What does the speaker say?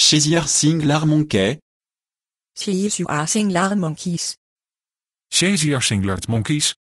Chaisier Singlar Monkey. are Singlar Monkeys. Chaisier Singlar Monkeys.